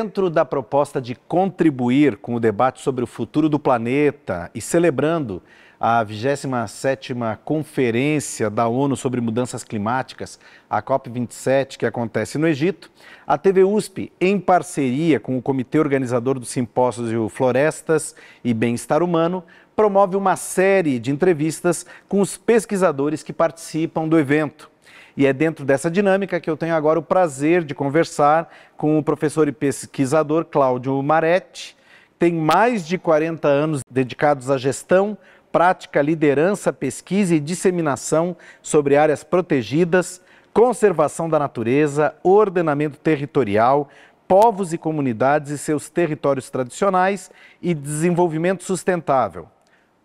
Dentro da proposta de contribuir com o debate sobre o futuro do planeta e celebrando a 27ª Conferência da ONU sobre Mudanças Climáticas, a COP27, que acontece no Egito, a TV USP, em parceria com o comitê organizador do de Florestas e Bem-Estar Humano, promove uma série de entrevistas com os pesquisadores que participam do evento. E é dentro dessa dinâmica que eu tenho agora o prazer de conversar com o professor e pesquisador Cláudio Maretti. Tem mais de 40 anos dedicados à gestão, prática, liderança, pesquisa e disseminação sobre áreas protegidas, conservação da natureza, ordenamento territorial, povos e comunidades e seus territórios tradicionais e desenvolvimento sustentável.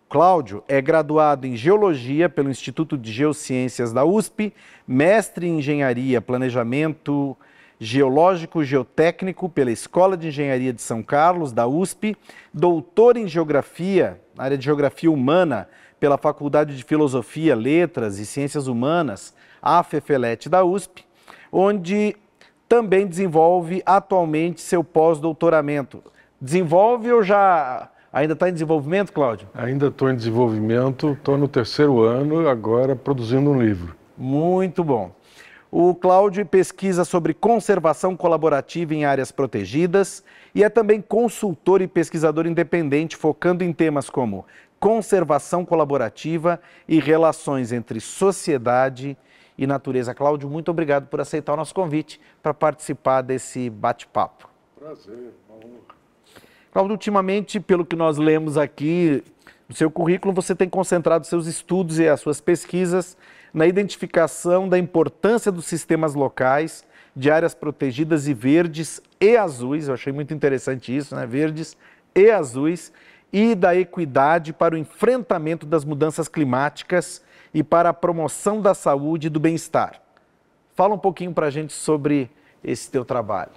Cláudio é graduado em Geologia pelo Instituto de Geociências da USP, mestre em Engenharia, Planejamento Geológico Geotécnico pela Escola de Engenharia de São Carlos, da USP, doutor em Geografia, área de Geografia Humana, pela Faculdade de Filosofia, Letras e Ciências Humanas, AFEFELET da USP, onde também desenvolve atualmente seu pós-doutoramento. Desenvolve ou já Ainda está em desenvolvimento, Cláudio? Ainda estou em desenvolvimento, estou no terceiro ano, agora produzindo um livro. Muito bom. O Cláudio pesquisa sobre conservação colaborativa em áreas protegidas e é também consultor e pesquisador independente, focando em temas como conservação colaborativa e relações entre sociedade e natureza. Cláudio, muito obrigado por aceitar o nosso convite para participar desse bate-papo. Prazer, uma honra. Claudio, ultimamente, pelo que nós lemos aqui, no seu currículo, você tem concentrado seus estudos e as suas pesquisas na identificação da importância dos sistemas locais de áreas protegidas e verdes e azuis, eu achei muito interessante isso, né? Verdes e azuis, e da equidade para o enfrentamento das mudanças climáticas e para a promoção da saúde e do bem-estar. Fala um pouquinho para a gente sobre esse teu trabalho.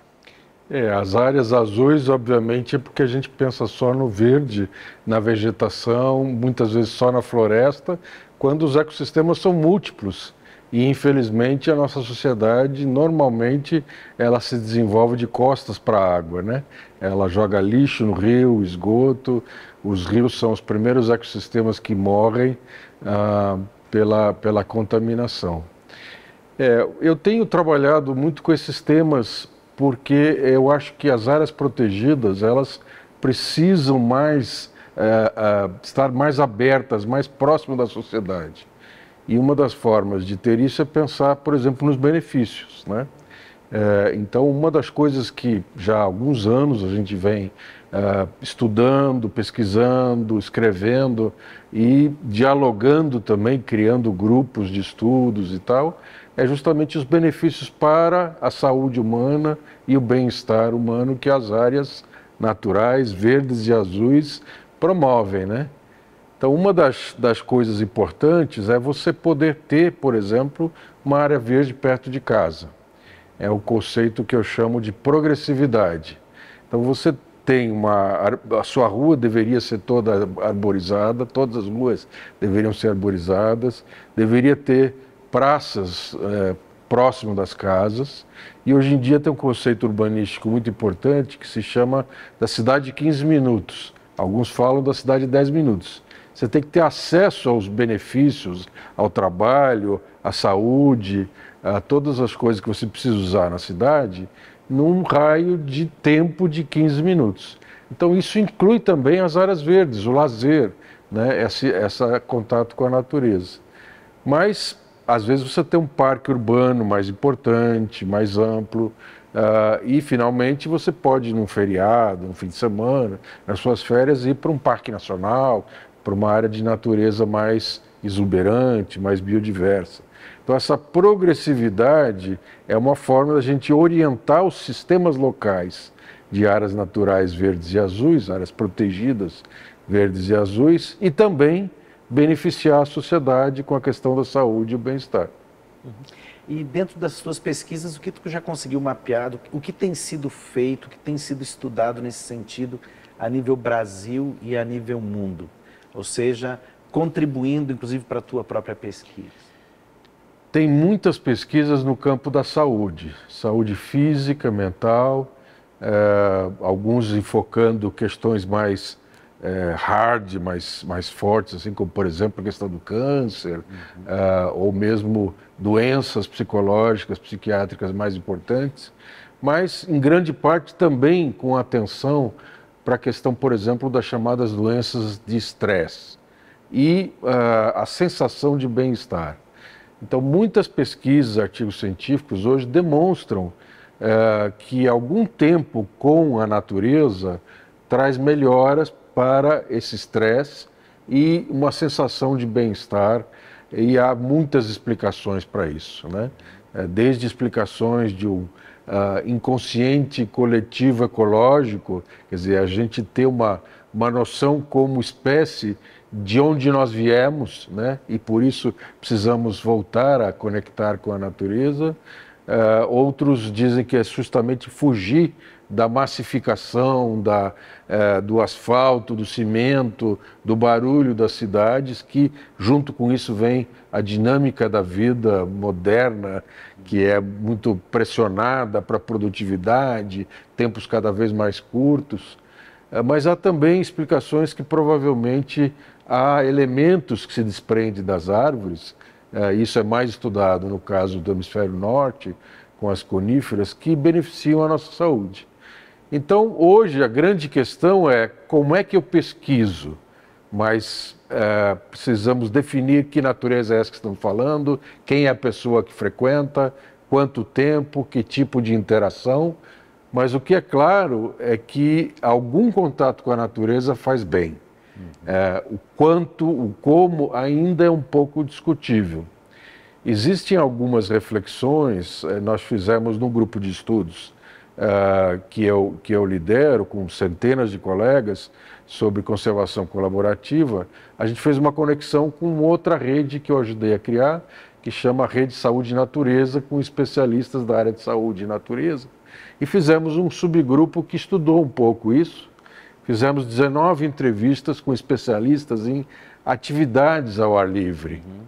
É, as áreas azuis, obviamente, é porque a gente pensa só no verde, na vegetação, muitas vezes só na floresta, quando os ecossistemas são múltiplos. E infelizmente a nossa sociedade normalmente ela se desenvolve de costas para a água, né? Ela joga lixo no rio, esgoto. Os rios são os primeiros ecossistemas que morrem ah, pela, pela contaminação. É, eu tenho trabalhado muito com esses temas porque eu acho que as áreas protegidas elas precisam mais é, é, estar mais abertas, mais próximas da sociedade. E uma das formas de ter isso é pensar, por exemplo, nos benefícios, né? É, então, uma das coisas que já há alguns anos a gente vem é, estudando, pesquisando, escrevendo e dialogando também, criando grupos de estudos e tal, é justamente os benefícios para a saúde humana e o bem-estar humano que as áreas naturais, verdes e azuis promovem, né? Então, uma das, das coisas importantes é você poder ter, por exemplo, uma área verde perto de casa. É o conceito que eu chamo de progressividade. Então, você tem uma. A sua rua deveria ser toda arborizada, todas as ruas deveriam ser arborizadas, deveria ter praças é, das casas. E hoje em dia tem um conceito urbanístico muito importante que se chama da cidade de 15 minutos. Alguns falam da cidade de 10 minutos. Você tem que ter acesso aos benefícios, ao trabalho, à saúde, a todas as coisas que você precisa usar na cidade, num raio de tempo de 15 minutos. Então, isso inclui também as áreas verdes, o lazer, né? esse, esse contato com a natureza. Mas às vezes você tem um parque urbano mais importante, mais amplo, uh, e finalmente você pode, num feriado, num fim de semana, nas suas férias, ir para um parque nacional, para uma área de natureza mais exuberante, mais biodiversa. Então, essa progressividade é uma forma da gente orientar os sistemas locais de áreas naturais verdes e azuis, áreas protegidas verdes e azuis, e também beneficiar a sociedade com a questão da saúde e o bem-estar. Uhum. E dentro das suas pesquisas, o que tu já conseguiu mapear, o que tem sido feito, o que tem sido estudado nesse sentido a nível Brasil e a nível mundo? Ou seja, contribuindo inclusive para a tua própria pesquisa. Tem muitas pesquisas no campo da saúde, saúde física, mental, é, alguns enfocando questões mais é, hard, mais, mais fortes, assim como, por exemplo, a questão do câncer, uhum. uh, ou mesmo doenças psicológicas, psiquiátricas mais importantes, mas em grande parte também com atenção para a questão, por exemplo, das chamadas doenças de estresse e uh, a sensação de bem-estar. Então, muitas pesquisas, artigos científicos hoje demonstram uh, que algum tempo com a natureza traz melhoras para esse estresse e uma sensação de bem-estar. E há muitas explicações para isso, né? É, desde explicações de um uh, inconsciente coletivo ecológico, quer dizer, a gente ter uma, uma noção como espécie de onde nós viemos, né? E por isso precisamos voltar a conectar com a natureza Uh, outros dizem que é justamente fugir da massificação, da, uh, do asfalto, do cimento, do barulho das cidades, que junto com isso vem a dinâmica da vida moderna, que é muito pressionada para a produtividade, tempos cada vez mais curtos. Eh, mas há também explicações que provavelmente há elementos que se desprendem das árvores é, isso é mais estudado no caso do hemisfério norte, com as coníferas, que beneficiam a nossa saúde. Então, hoje, a grande questão é como é que eu pesquiso, mas é, precisamos definir que natureza é essa que estamos falando, quem é a pessoa que frequenta, quanto tempo, que tipo de interação. Mas o que é claro é que algum contato com a natureza faz bem. É, o quanto, o como ainda é um pouco discutível. Existem algumas reflexões, é, nós fizemos num grupo de estudos uh, que, eu, que eu lidero com centenas de colegas sobre conservação colaborativa, a gente fez uma conexão com outra rede que eu ajudei a criar, que chama Rede Saúde e Natureza, com especialistas da área de saúde e natureza, e fizemos um subgrupo que estudou um pouco isso, Fizemos 19 entrevistas com especialistas em atividades ao ar livre. Uhum.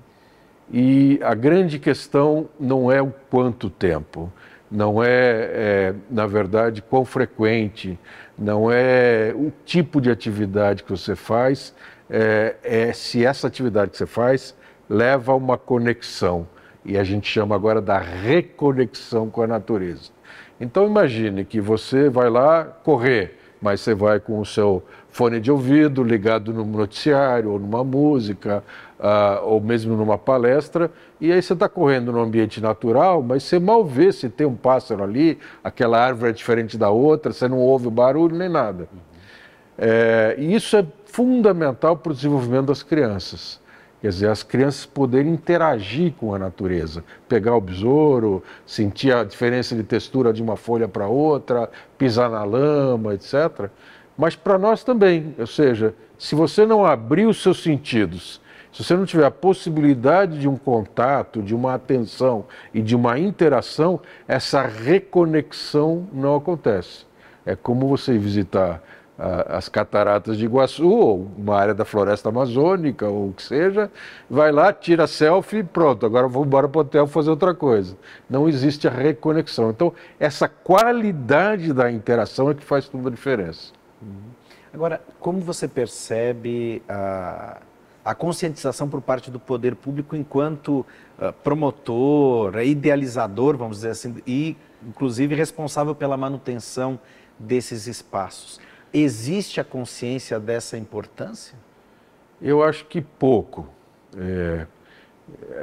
E a grande questão não é o quanto tempo, não é, é, na verdade, quão frequente, não é o tipo de atividade que você faz, é, é se essa atividade que você faz leva a uma conexão. E a gente chama agora da reconexão com a natureza. Então imagine que você vai lá correr mas você vai com o seu fone de ouvido ligado no noticiário ou numa música uh, ou mesmo numa palestra e aí você está correndo num ambiente natural, mas você mal vê se tem um pássaro ali, aquela árvore é diferente da outra, você não ouve o barulho nem nada. Uhum. É, e isso é fundamental para o desenvolvimento das crianças. Quer dizer, as crianças poderem interagir com a natureza, pegar o besouro, sentir a diferença de textura de uma folha para outra, pisar na lama, etc. Mas para nós também, ou seja, se você não abrir os seus sentidos, se você não tiver a possibilidade de um contato, de uma atenção e de uma interação, essa reconexão não acontece. É como você visitar as cataratas de Iguaçu, ou uma área da floresta amazônica, ou o que seja, vai lá, tira selfie e pronto, agora vou embora para o hotel fazer outra coisa. Não existe a reconexão. Então, essa qualidade da interação é que faz toda a diferença. Uhum. Agora, como você percebe a, a conscientização por parte do poder público enquanto ah, promotor, idealizador, vamos dizer assim, e inclusive responsável pela manutenção desses espaços? Existe a consciência dessa importância? Eu acho que pouco. É,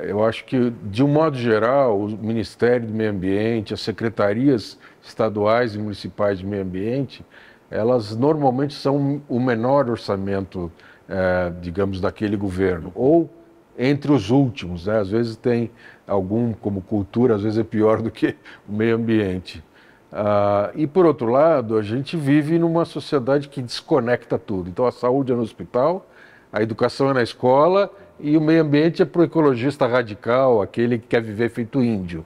eu acho que, de um modo geral, o Ministério do Meio Ambiente, as secretarias estaduais e municipais de meio ambiente, elas normalmente são o menor orçamento, é, digamos, daquele governo, ou entre os últimos. Né? Às vezes tem algum, como cultura, às vezes é pior do que o meio ambiente. Ah, e por outro lado, a gente vive numa sociedade que desconecta tudo. Então a saúde é no hospital, a educação é na escola e o meio ambiente é para o ecologista radical, aquele que quer viver feito índio.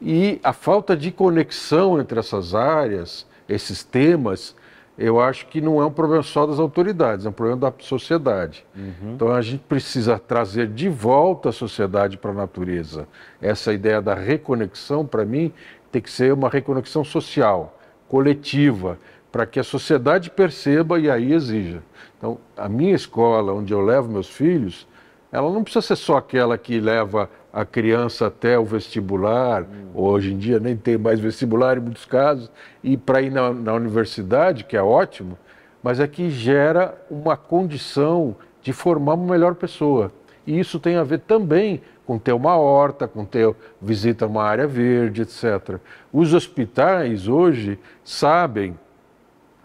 E a falta de conexão entre essas áreas, esses temas, eu acho que não é um problema só das autoridades, é um problema da sociedade. Uhum. Então a gente precisa trazer de volta a sociedade para a natureza. Essa ideia da reconexão, para mim, tem que ser uma reconexão social, coletiva, para que a sociedade perceba e aí exija. Então, a minha escola, onde eu levo meus filhos, ela não precisa ser só aquela que leva a criança até o vestibular, hum. hoje em dia nem tem mais vestibular em muitos casos, e para ir na, na universidade, que é ótimo, mas é que gera uma condição de formar uma melhor pessoa. E isso tem a ver também com ter uma horta, com ter visita a uma área verde, etc. Os hospitais hoje sabem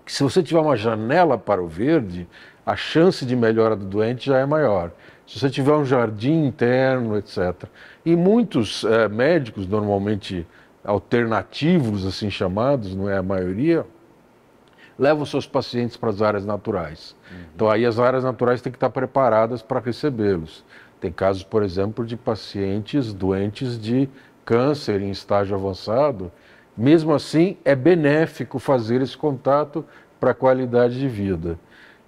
que se você tiver uma janela para o verde, a chance de melhora do doente já é maior se você tiver um jardim interno, etc. E muitos é, médicos, normalmente alternativos, assim chamados, não é a maioria, levam seus pacientes para as áreas naturais. Uhum. Então, aí as áreas naturais têm que estar preparadas para recebê-los. Tem casos, por exemplo, de pacientes doentes de câncer em estágio avançado. Mesmo assim, é benéfico fazer esse contato para a qualidade de vida.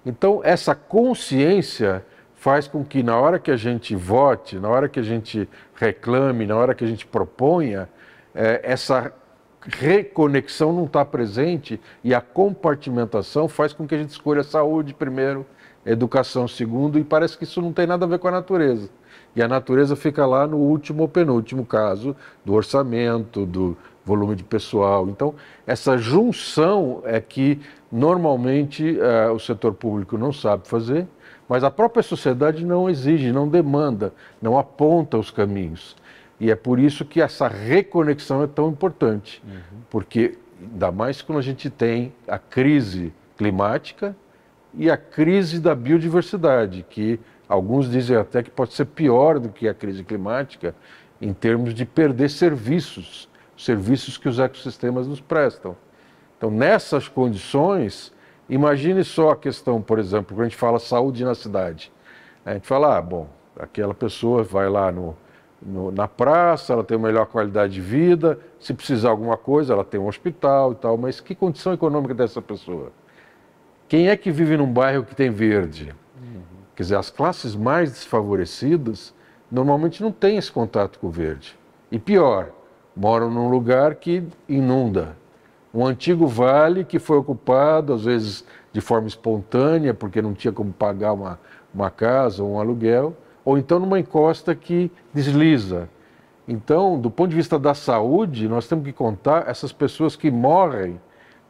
Então, essa consciência faz com que na hora que a gente vote, na hora que a gente reclame, na hora que a gente proponha, é, essa reconexão não está presente e a compartimentação faz com que a gente escolha saúde primeiro, educação segundo, e parece que isso não tem nada a ver com a natureza. E a natureza fica lá no último ou penúltimo caso do orçamento, do volume de pessoal. Então, essa junção é que normalmente eh, o setor público não sabe fazer, mas a própria sociedade não exige, não demanda, não aponta os caminhos. E é por isso que essa reconexão é tão importante, uhum. porque ainda mais quando a gente tem a crise climática e a crise da biodiversidade, que alguns dizem até que pode ser pior do que a crise climática em termos de perder serviços, serviços que os ecossistemas nos prestam. Então, nessas condições, imagine só a questão, por exemplo, quando a gente fala saúde na cidade. A gente fala, ah, bom, aquela pessoa vai lá no, no, na praça, ela tem melhor qualidade de vida, se precisar alguma coisa, ela tem um hospital e tal, mas que condição econômica dessa pessoa? Quem é que vive num bairro que tem verde? Uhum. Quer dizer, as classes mais desfavorecidas normalmente não têm esse contato com o verde. E pior, moram num lugar que inunda um antigo vale que foi ocupado, às vezes de forma espontânea, porque não tinha como pagar uma, uma casa ou um aluguel, ou então numa encosta que desliza. Então, do ponto de vista da saúde, nós temos que contar essas pessoas que morrem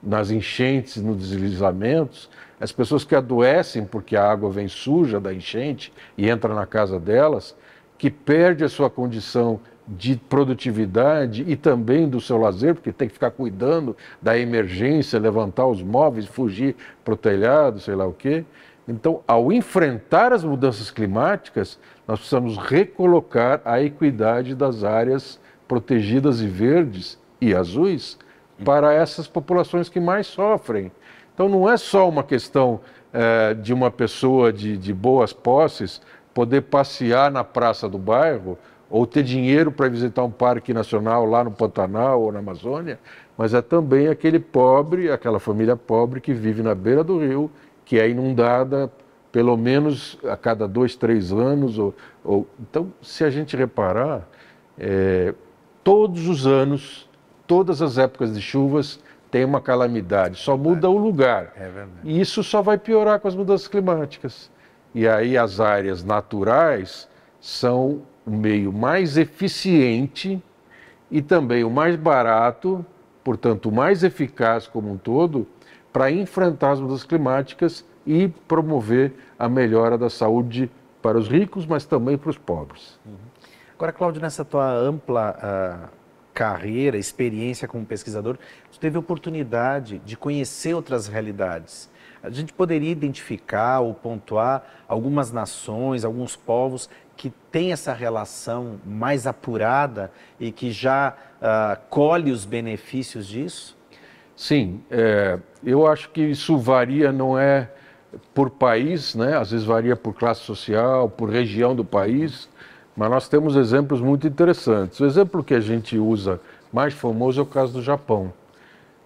nas enchentes, nos deslizamentos, as pessoas que adoecem porque a água vem suja da enchente e entra na casa delas, que perde a sua condição de produtividade e também do seu lazer, porque tem que ficar cuidando da emergência, levantar os móveis, fugir para o telhado, sei lá o quê. Então, ao enfrentar as mudanças climáticas, nós precisamos recolocar a equidade das áreas protegidas e verdes e azuis para essas populações que mais sofrem. Então, não é só uma questão eh, de uma pessoa de, de boas posses poder passear na praça do bairro ou ter dinheiro para visitar um parque nacional lá no Pantanal ou na Amazônia, mas é também aquele pobre, aquela família pobre que vive na beira do rio, que é inundada pelo menos a cada dois, três anos. Ou, ou... Então, se a gente reparar, é, todos os anos, todas as épocas de chuvas, tem uma calamidade, só muda o lugar. É verdade. E isso só vai piorar com as mudanças climáticas. E aí as áreas naturais são o meio mais eficiente e também o mais barato, portanto, o mais eficaz como um todo, para enfrentar as mudanças climáticas e promover a melhora da saúde para os ricos, mas também para os pobres. Uhum. Agora, Cláudio, nessa tua ampla uh, carreira, experiência como pesquisador, você teve oportunidade de conhecer outras realidades. A gente poderia identificar ou pontuar algumas nações, alguns povos que tem essa relação mais apurada e que já uh, colhe os benefícios disso? Sim, é, eu acho que isso varia, não é por país, né? às vezes varia por classe social, por região do país, mas nós temos exemplos muito interessantes. O exemplo que a gente usa mais famoso é o caso do Japão.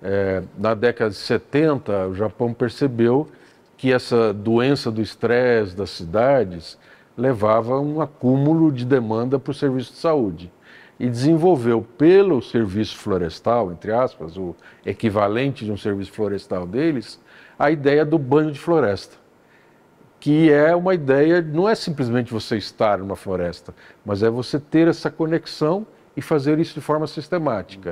É, na década de 70, o Japão percebeu que essa doença do estresse das cidades levava um acúmulo de demanda para o serviço de saúde. E desenvolveu pelo serviço florestal, entre aspas, o equivalente de um serviço florestal deles, a ideia do banho de floresta. Que é uma ideia, não é simplesmente você estar numa floresta, mas é você ter essa conexão e fazer isso de forma sistemática.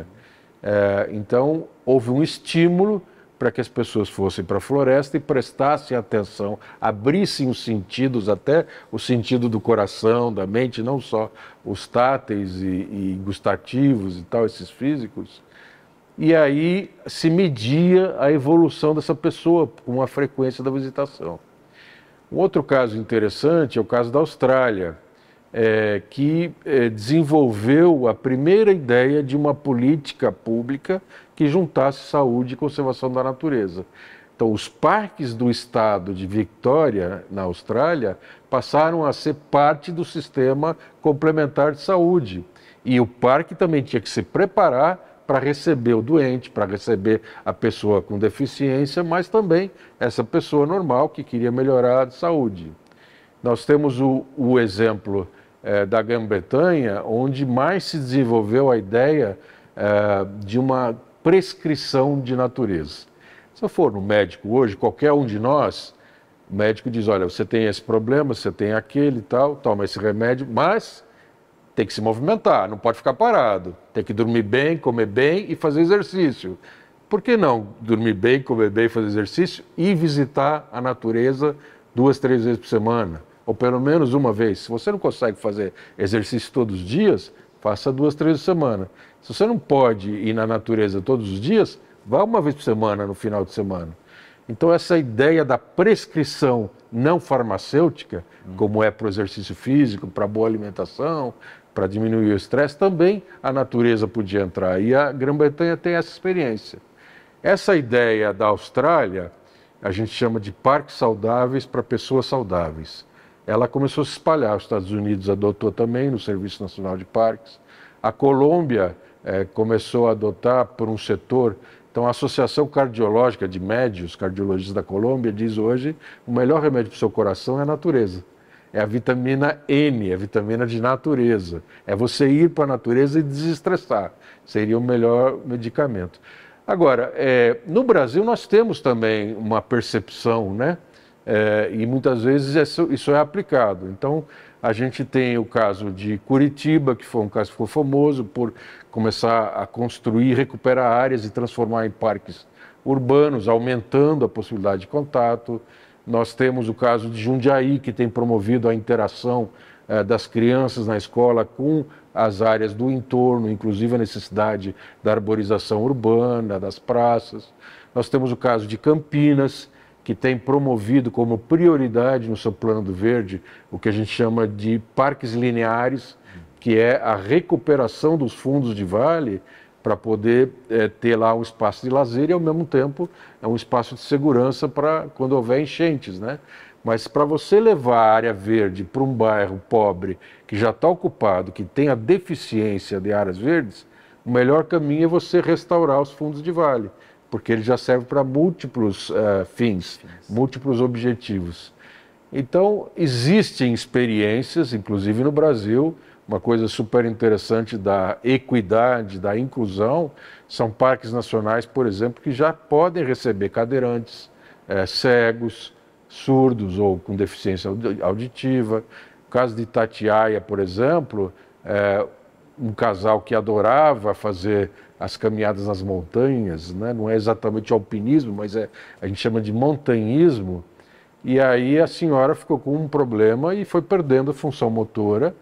Uhum. É, então, houve um estímulo para que as pessoas fossem para a floresta e prestassem atenção, abrissem os sentidos, até o sentido do coração, da mente, não só os táteis e, e gustativos e tal, esses físicos. E aí se media a evolução dessa pessoa com a frequência da visitação. Um outro caso interessante é o caso da Austrália, é, que é, desenvolveu a primeira ideia de uma política pública que juntasse saúde e conservação da natureza. Então, os parques do estado de Victoria, na Austrália, passaram a ser parte do sistema complementar de saúde. E o parque também tinha que se preparar para receber o doente, para receber a pessoa com deficiência, mas também essa pessoa normal que queria melhorar de saúde. Nós temos o, o exemplo eh, da Grã-Bretanha, onde mais se desenvolveu a ideia eh, de uma prescrição de natureza. Se eu for no médico hoje, qualquer um de nós, o médico diz: olha, você tem esse problema, você tem aquele e tal, toma esse remédio, mas tem que se movimentar, não pode ficar parado, tem que dormir bem, comer bem e fazer exercício. Por que não dormir bem, comer bem, fazer exercício e visitar a natureza duas, três vezes por semana? Ou pelo menos uma vez. Se você não consegue fazer exercício todos os dias, faça duas, três vezes por semana. Se você não pode ir na natureza todos os dias, vá uma vez por semana, no final de semana. Então, essa ideia da prescrição não farmacêutica, como é para o exercício físico, para a boa alimentação, para diminuir o estresse, também a natureza podia entrar. E a Grã-Bretanha tem essa experiência. Essa ideia da Austrália, a gente chama de parques saudáveis para pessoas saudáveis. Ela começou a se espalhar. Os Estados Unidos adotou também no Serviço Nacional de Parques. A Colômbia é, começou a adotar por um setor. Então, a Associação Cardiológica de Médios, cardiologistas da Colômbia, diz hoje o melhor remédio para o seu coração é a natureza. É a vitamina N, é a vitamina de natureza. É você ir para a natureza e desestressar. Seria o melhor medicamento. Agora, é, no Brasil nós temos também uma percepção, né? É, e muitas vezes isso, isso é aplicado. Então, a gente tem o caso de Curitiba, que foi um caso que ficou famoso por começar a construir, recuperar áreas e transformar em parques urbanos, aumentando a possibilidade de contato. Nós temos o caso de Jundiaí, que tem promovido a interação eh, das crianças na escola com as áreas do entorno, inclusive a necessidade da arborização urbana, das praças. Nós temos o caso de Campinas, que tem promovido como prioridade no seu plano do verde o que a gente chama de parques lineares, que é a recuperação dos fundos de vale para poder é, ter lá um espaço de lazer e ao mesmo tempo é um espaço de segurança para quando houver enchentes, né? Mas para você levar a área verde para um bairro pobre que já está ocupado, que tem a deficiência de áreas verdes, o melhor caminho é você restaurar os fundos de vale porque ele já serve para múltiplos uh, fins, fins, múltiplos objetivos. Então, existem experiências, inclusive no Brasil, uma coisa super interessante da equidade, da inclusão, são parques nacionais, por exemplo, que já podem receber cadeirantes, é, cegos, surdos ou com deficiência auditiva. No caso de Itatiaia, por exemplo, é, um casal que adorava fazer as caminhadas nas montanhas, né? não é exatamente alpinismo, mas é, a gente chama de montanhismo. E aí a senhora ficou com um problema e foi perdendo a função motora.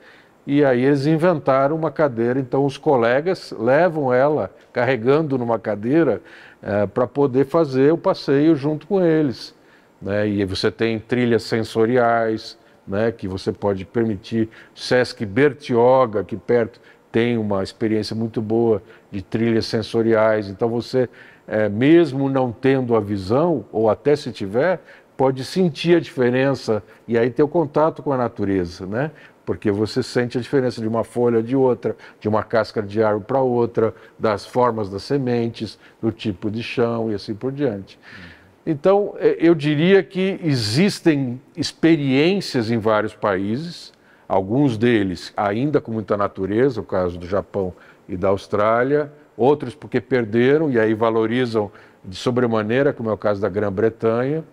E aí eles inventaram uma cadeira, então os colegas levam ela carregando numa cadeira é, para poder fazer o passeio junto com eles. Né? E você tem trilhas sensoriais, né? que você pode permitir. Sesc Bertioga, aqui perto, tem uma experiência muito boa de trilhas sensoriais. Então você, é, mesmo não tendo a visão, ou até se tiver, pode sentir a diferença e aí ter o contato com a natureza, né? Porque você sente a diferença de uma folha de outra, de uma casca de árvore para outra, das formas das sementes, do tipo de chão e assim por diante. Então, é, eu diria que existem experiências em vários países, alguns deles ainda com muita natureza, o caso do Japão e da Austrália, outros porque perderam e aí valorizam de sobremaneira, como é o caso da Grã-Bretanha,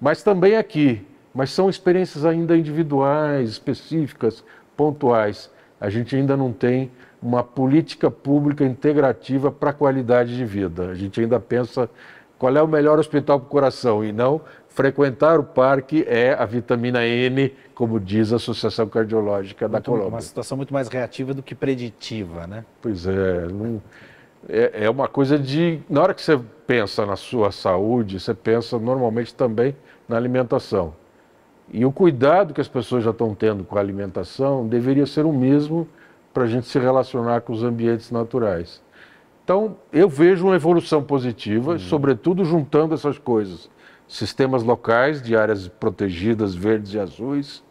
mas também aqui. Mas são experiências ainda individuais, específicas, pontuais. A gente ainda não tem uma política pública integrativa para a qualidade de vida. A gente ainda pensa qual é o melhor hospital para o coração e não frequentar o parque é a vitamina N, como diz a Associação Cardiológica muito, da Colômbia. Uma situação muito mais reativa do que preditiva, né? Pois é, não, é, é, uma coisa de. Na hora que você pensa na sua saúde, você pensa normalmente também na alimentação. E o cuidado que as pessoas já estão tendo com a alimentação deveria ser o mesmo para a gente se relacionar com os ambientes naturais. Então, eu vejo uma evolução positiva, hum. sobretudo juntando essas coisas sistemas locais de áreas protegidas, verdes e azuis,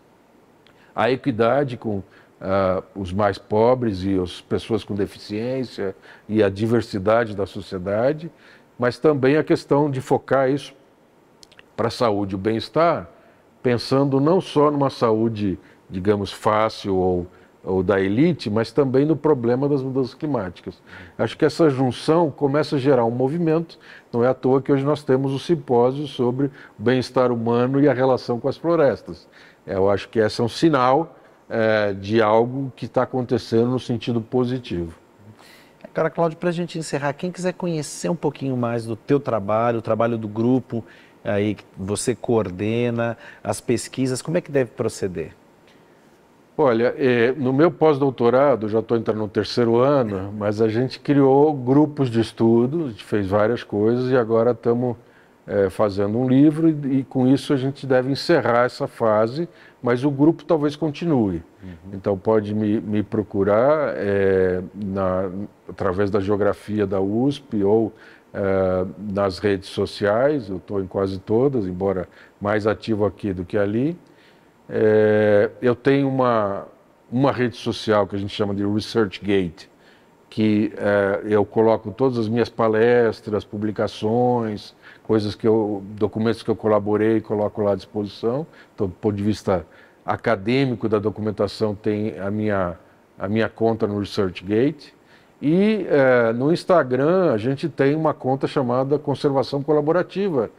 a equidade com ah, os mais pobres e as pessoas com deficiência e a diversidade da sociedade, mas também a questão de focar isso para a saúde e o bem-estar, pensando não só numa saúde, digamos, fácil ou ou da elite, mas também no problema das mudanças climáticas. Acho que essa junção começa a gerar um movimento, não é à toa que hoje nós temos o simpósio sobre bem-estar humano e a relação com as florestas. É, eu acho que esse é um sinal é, de algo que está acontecendo no sentido positivo. Cara, Cláudio, para a gente encerrar, quem quiser conhecer um pouquinho mais do teu trabalho, o trabalho do grupo aí que você coordena, as pesquisas, como é que deve proceder? Olha, é, no meu pós-doutorado, já estou entrando no terceiro ano, mas a gente criou grupos de estudo, a gente fez várias coisas e agora estamos é, fazendo um livro e, e, com isso a gente deve encerrar essa fase, mas o grupo talvez continue. Uhum. Então pode me, me procurar é, na, através da geografia da USP ou é, nas redes sociais, eu estou em quase todas, embora mais ativo aqui do que ali. É, eu tenho uma, uma rede social que a gente chama de ResearchGate, que é, eu coloco todas as minhas palestras, publicações, coisas que eu, documentos que eu colaborei, coloco lá à disposição. Então, do ponto de vista acadêmico da documentação, tem a minha, a minha conta no ResearchGate. E é, no Instagram a gente tem uma conta chamada Conservação Colaborativa,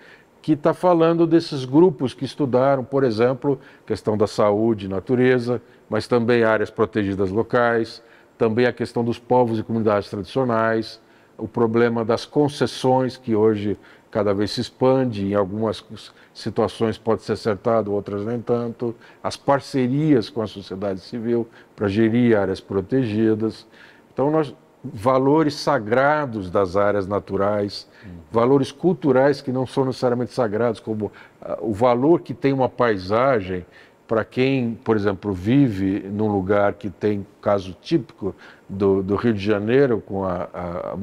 que está falando desses grupos que estudaram, por exemplo, questão da saúde, natureza, mas também áreas protegidas locais, também a questão dos povos e comunidades tradicionais, o problema das concessões que hoje cada vez se expande, em algumas situações pode ser acertado, outras nem tanto, as parcerias com a sociedade civil para gerir áreas protegidas. Então nós valores sagrados das áreas naturais, hum. valores culturais que não são necessariamente sagrados, como uh, o valor que tem uma paisagem para quem, por exemplo, vive num lugar que tem caso típico do, do Rio de Janeiro com a, a,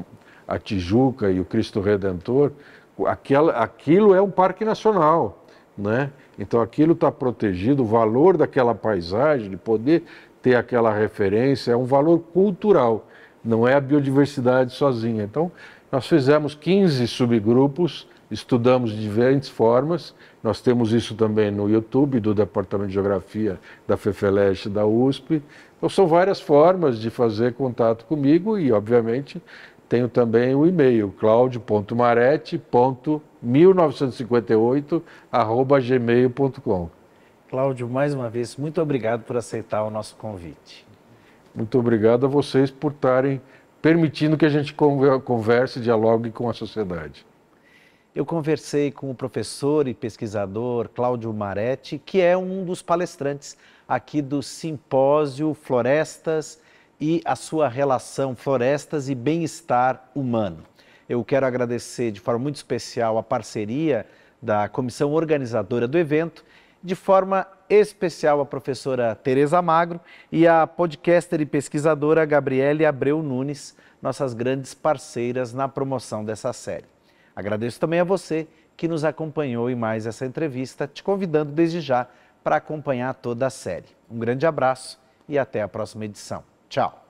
a, Tijuca e o Cristo Redentor, aquela, aquilo é um parque nacional, né? Então aquilo está protegido, o valor daquela paisagem, de poder ter aquela referência, é um valor cultural não é a biodiversidade sozinha. Então, nós fizemos 15 subgrupos, estudamos de diferentes formas. Nós temos isso também no YouTube do Departamento de Geografia da FEFELESH da USP. Então, são várias formas de fazer contato comigo e, obviamente, tenho também o e-mail claudio.marete.1958@gmail.com. Cláudio, mais uma vez, muito obrigado por aceitar o nosso convite. Muito obrigado a vocês por estarem permitindo que a gente converse, dialogue com a sociedade. Eu conversei com o professor e pesquisador Cláudio Maretti, que é um dos palestrantes aqui do simpósio Florestas e a sua relação florestas e bem-estar humano. Eu quero agradecer de forma muito especial a parceria da comissão organizadora do evento, de forma especial à professora Tereza Magro e à podcaster e pesquisadora Gabriele Abreu Nunes, nossas grandes parceiras na promoção dessa série. Agradeço também a você que nos acompanhou em mais essa entrevista, te convidando desde já para acompanhar toda a série. Um grande abraço e até a próxima edição. Tchau!